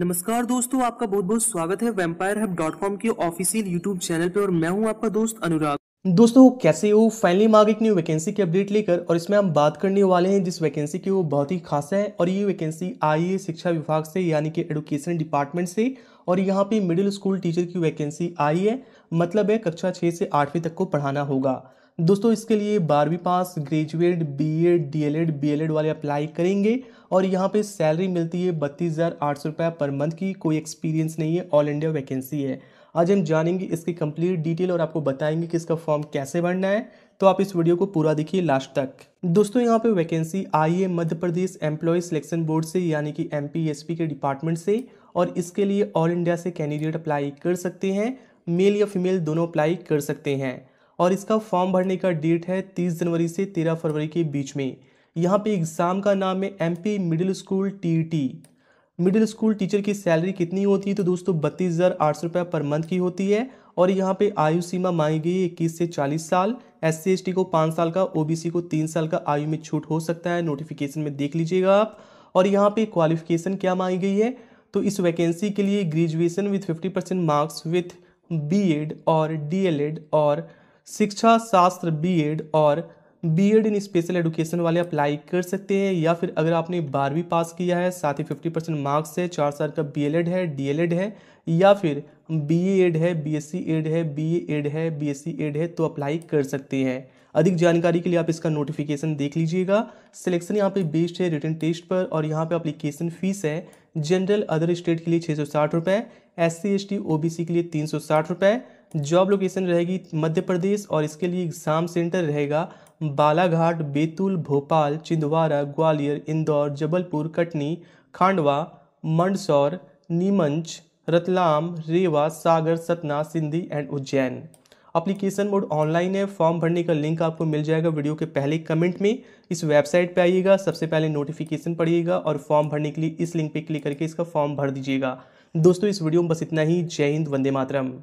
नमस्कार दोस्तों आपका बहुत बहुत स्वागत है वेम्पायर हब डॉट कॉम के ऑफिशियल यूट्यूब चैनल पे और मैं हूं आपका दोस्त अनुराग दोस्तों कैसे हो फाइनली मांग एक न्यू वैकेंसी की अपडेट लेकर और इसमें हम बात करने वाले हैं जिस वैकेंसी की वो बहुत ही खास है और ये वैकेंसी आई है शिक्षा विभाग से यानी कि एडुकेशन डिपार्टमेंट से और यहाँ पे मिडिल स्कूल टीचर की वैकेंसी आई है मतलब है कक्षा छः से आठवीं तक को पढ़ाना होगा दोस्तों इसके लिए बारहवीं pass graduate B Ed D El Ed B El Ed वाले अप्लाई करेंगे और यहाँ पे सैलरी मिलती है बत्तीस हज़ार आठ सौ रुपये पर मंथ की कोई एक्सपीरियंस नहीं है ऑल इंडिया वैकेंसी है आज हम जानेंगे इसकी कंप्लीट डिटेल और आपको बताएंगे कि इसका फॉर्म कैसे भरना है तो आप इस वीडियो को पूरा देखिए लास्ट तक दोस्तों यहाँ पे वैकेंसी आई है Madhya Pradesh employ selection board से यानी कि एम के डिपार्टमेंट से और इसके लिए ऑल इंडिया से कैंडिडेट अप्लाई कर सकते हैं मेल या फीमेल दोनों अप्लाई कर सकते हैं और इसका फॉर्म भरने का डेट है तीस जनवरी से तेरह फरवरी के बीच में यहाँ पे एग्ज़ाम का नाम है M P middle school T middle school teacher की सैलरी कितनी होती है तो दोस्तों बत्तीस हज़ार आठ सौ रुपये पर मंथ की होती है और यहाँ पे आयु सीमा मांगी गई है इक्कीस से चालीस साल एस सी को पाँच साल का ओबीसी को तीन साल का आयु में छूट हो सकता है नोटिफिकेशन में देख लीजिएगा आप और यहाँ पे क्वालिफिकेशन क्या मांगी गई है तो इस वैकेंसी के लिए graduation with fifty percent marks with B और डी और शिक्षा शास्त्र बी और B Ed in special education वाले अप्लाई कर सकते हैं या फिर अगर आपने बारहवीं पास किया है साथ ही फिफ्टी परसेंट मार्क्स है चार साल का बी एल एड है डी एल एड है या फिर बी एड है बी एस सी एड है बी एड है बी एस सी एड है तो अप्लाई कर सकते हैं अधिक जानकारी के लिए आप इसका नोटिफिकेशन देख लीजिएगा सिलेक्शन यहाँ पे बेस्ड है रिटर्न टेस्ट पर और यहाँ पे अप्लीकेशन फ़ीस है जनरल अदर स्टेट के लिए छः सौ साठ रुपये S C S T O B C के लिए तीन सौ साठ रुपये जॉब लोकेशन रहेगी मध्य प्रदेश और इसके लिए एग्ज़ाम सेंटर रहेगा Balaghat Betul Bhopal Chhindwara Gwalior Indore Jabalpur Katni Khandwa Mandsaur Neemuch Ratlam Rewa Sagar Satna Sidhi and Ujjain application mode online है फॉर्म भरने का लिंक आपको मिल जाएगा वीडियो के पहले कमेंट में इस वेबसाइट पे आइएगा सबसे पहले नोटिफिकेशन पढ़िएगा और फॉर्म भरने के लिए इस लिंक पे क्लिक करके इसका फॉर्म भर दीजिएगा दोस्तों इस वीडियो में बस इतना ही जय हिंद वंदे मातरम